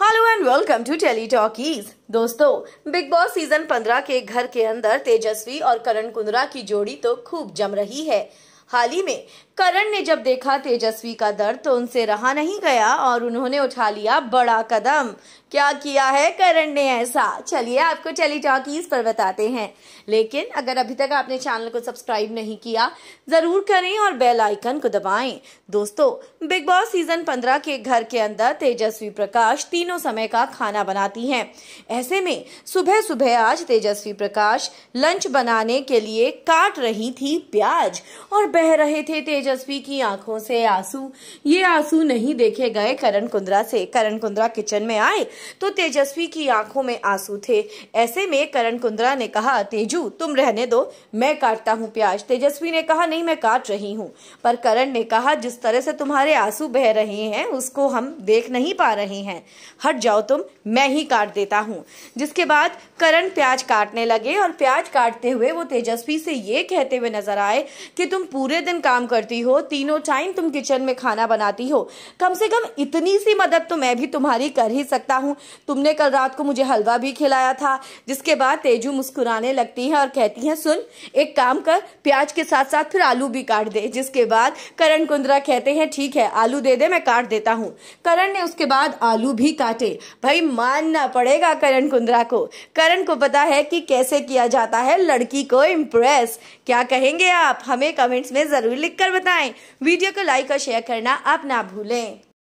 hello and welcome to telly talkies दोस्तों Bigg Boss season 15 के घर के अंदर तेजस्वी और करण कुंद्रा की जोड़ी तो खूब जम रही है हाल ही में करण ने जब देखा तेजस्वी का दर्द तो उनसे रहा नहीं गया और उन्होंने उठा लिया बड़ा कदम क्या किया है करण ने ऐसा चलिए आपको चली टॉकीज पर बताते हैं लेकिन अगर अभी तक आपने चैनल को सब्सक्राइब नहीं किया ज़रूर करें और बेल आइकन को दबाएं दोस्तों बिग बॉस सीजन 15 के घर के अंदर तेजस्वी प्रकाश तीनों समय का खाना बनाती हैं ऐसे में सुबह सुबह आज तेजस्वी प्रकाश लंच बनाने के लिए काट रही थी प्याज और बह रहे थे तेजस्वी की आंखों से आंसू ये आंसू नहीं देखे गए करण कुंद्रा से करण कुंद्रा किचन में आए तो तेजस्वी की आंखों में आंसू थे ऐसे में करण कुंद्रा ने कहा तेजू तुम रहने दो मैं काटता हूँ प्याज तेजस्वी ने कहा नहीं मैं काट रही हूँ पर करण ने कहा जिस तरह से तुम्हारे आंसू बह रहे हैं उसको हम देख नहीं पा रहे हैं हट जाओ तुम मैं ही काट देता हूँ जिसके बाद करण प्याज काटने लगे और प्याज काटते हुए वो तेजस्वी से ये कहते हुए नजर आए कि तुम पूरे दिन काम करती हो तीनों टाइम तुम किचन में खाना बनाती हो कम से कम इतनी सी मदद तो मैं भी तुम्हारी कर ही सकता हूँ हूँ तुमने कल रात को मुझे हलवा भी खिलाया था जिसके बाद तेजू मुस्कुराने लगती है और कहती है सुन एक काम कर प्याज के साथ साथ फिर आलू भी काट दे जिसके बाद करण कुंद्रा कहते हैं ठीक है आलू दे दे मैं काट देता हूँ करण ने उसके बाद आलू भी काटे भाई मानना पड़ेगा करण कुंद्रा को करण को पता है कि कैसे किया जाता है लड़की को इम्प्रेस क्या कहेंगे आप हमें कमेंट्स में ज़रूर लिखकर बताएं वीडियो को लाइक और शेयर करना आप ना भूलें